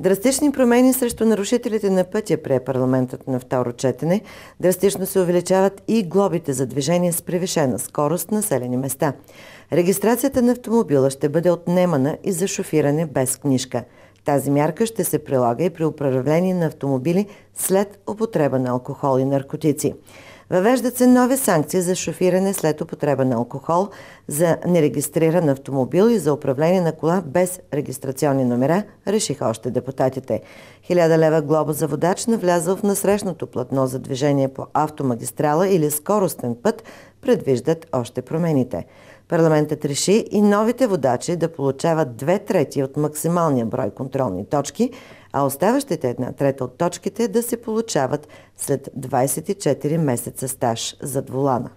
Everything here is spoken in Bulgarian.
Драстични промени срещу нарушителите на пътя при парламентът на второ четене. Драстично се увеличават и глобите за движение с превишена скорост населени места. Регистрацията на автомобила ще бъде отнемана и за шофиране без книжка. Тази мярка ще се прилага и при управление на автомобили след употреба на алкохол и наркотици. Въвеждат се нови санкции за шофиране след употреба на алкохол, за нерегистриран автомобил и за управление на кола без регистрационни номера, решиха още депутатите. Хиляда лева глоба за водач навлязъл в насрещното платно за движение по автомагистрала или скоростен път предвиждат още промените. Парламентът реши и новите водачи да получават две трети от максималния брой контролни точки, а оставащите една трета от точките да се получават след 24 месеца стаж зад волана.